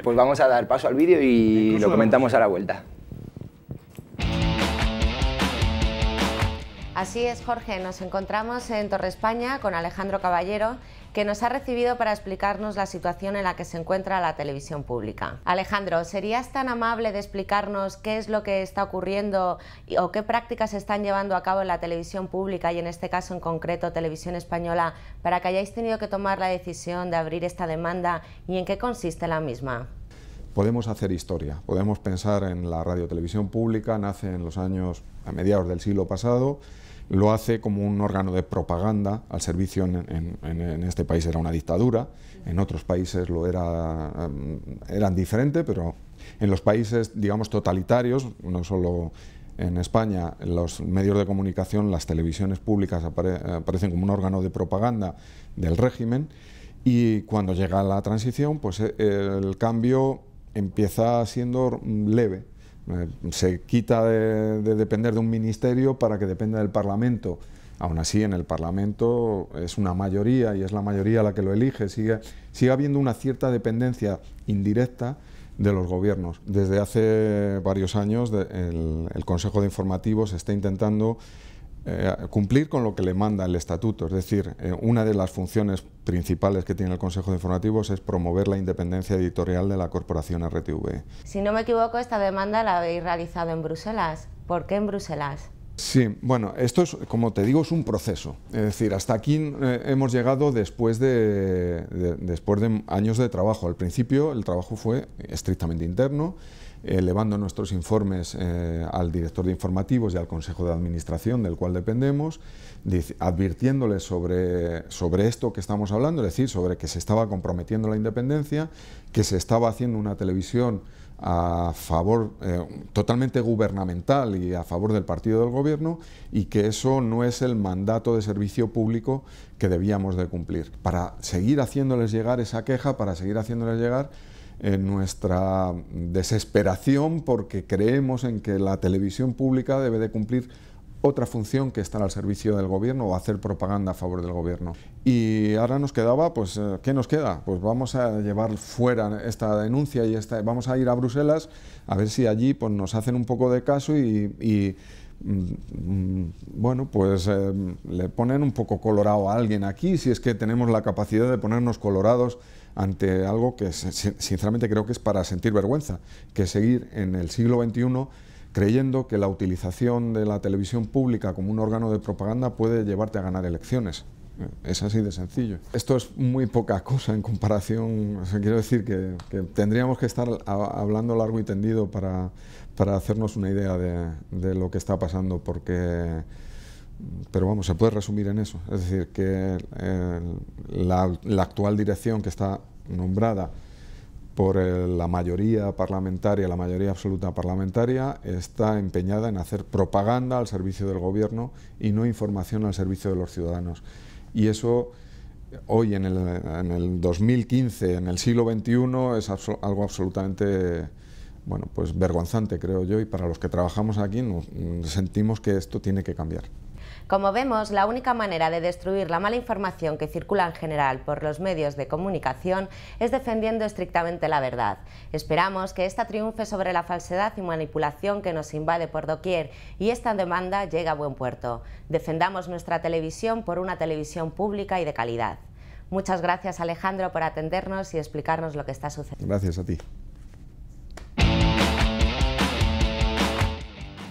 Pues vamos a dar paso al vídeo y lo comentamos a la vuelta. Así es, Jorge. Nos encontramos en Torre España con Alejandro Caballero, que nos ha recibido para explicarnos la situación en la que se encuentra la televisión pública. Alejandro, ¿serías tan amable de explicarnos qué es lo que está ocurriendo o qué prácticas se están llevando a cabo en la televisión pública y en este caso en concreto Televisión Española para que hayáis tenido que tomar la decisión de abrir esta demanda y en qué consiste la misma? podemos hacer historia, podemos pensar en la radio televisión pública, nace en los años, a mediados del siglo pasado, lo hace como un órgano de propaganda al servicio, en, este país era una dictadura, en otros países lo era, em, eran diferente pero en los países, digamos, totalitarios, no solo en España, los medios de comunicación, las televisiones públicas aparecen como un órgano de propaganda del régimen y cuando llega la transición, pues eh, el cambio empieza siendo leve, eh, se quita de, depender de un ministerio para que dependa del Parlamento. Aún así, en el Parlamento es una mayoría y es la mayoría la que lo elige. Sigue, sigue habiendo una cierta dependencia indirecta de los gobiernos. Desde hace varios años el, el, Consejo de Informativos está intentando eh, cumplir con lo que le manda el estatuto. Es decir, eh, una de las funciones principales que tiene el Consejo de Informativos es promover la independencia editorial de la corporación RTV. Si no me equivoco, esta demanda la habéis realizado en Bruselas. ¿Por qué en Bruselas? Sí, bueno, esto es, como te digo, es un proceso. Es decir, hasta aquí eh, hemos llegado después después de años de trabajo. Al principio el trabajo fue estrictamente interno eh, elevando nuestros informes eh, al director de informativos y al consejo de administración del cual dependemos, advirtiéndoles sobre, esto que estamos hablando, es decir, sobre que se estaba comprometiendo la independencia, que se estaba haciendo una televisión a favor eh, totalmente gubernamental y a favor del partido del gobierno y que eso no es el mandato de servicio público que debíamos de cumplir. Para seguir haciéndoles llegar esa queja, para seguir haciéndoles llegar en nuestra desesperación porque creemos en que la televisión pública debe de cumplir otra función que estar al servicio del gobierno o hacer propaganda a favor del gobierno. Y ahora nos quedaba, pues, eh, ¿qué nos queda? Pues vamos a llevar fuera esta denuncia y esta, vamos a ir a Bruselas a ver si allí pues, nos hacen un poco de caso y, y Mm, bueno, pues eh, le ponen un poco colorado a alguien aquí, si es que tenemos la capacidad de ponernos colorados ante algo que sinceramente creo que es para sentir vergüenza, que seguir en el siglo XXI creyendo que la utilización de la televisión pública como un órgano de propaganda puede llevarte a ganar elecciones. Es así de sencillo. Esto es muy poca cosa en comparación, quiero decir que, tendríamos que estar hablando largo y tendido para, hacernos una idea de, lo que está pasando, porque, pero vamos, se puede resumir en eso. Es decir, que eh, la, actual dirección que está nombrada por eh, la mayoría parlamentaria, la mayoría absoluta parlamentaria, está empeñada en hacer propaganda al servicio del gobierno y no información al servicio de los ciudadanos. Y eso hoy, en el, en el 2015, en el siglo XXI, es algo absolutamente bueno, pues vergonzante, creo yo, y para los que trabajamos aquí sentimos que esto tiene que cambiar. Como vemos, la única manera de destruir la mala información que circula en general por los medios de comunicación es defendiendo estrictamente la verdad. Esperamos que esta triunfe sobre la falsedad y manipulación que nos invade por doquier y esta demanda llegue a buen puerto. Defendamos nuestra televisión por una televisión pública y de calidad. Muchas gracias Alejandro por atendernos y explicarnos lo que está sucediendo. Gracias a ti.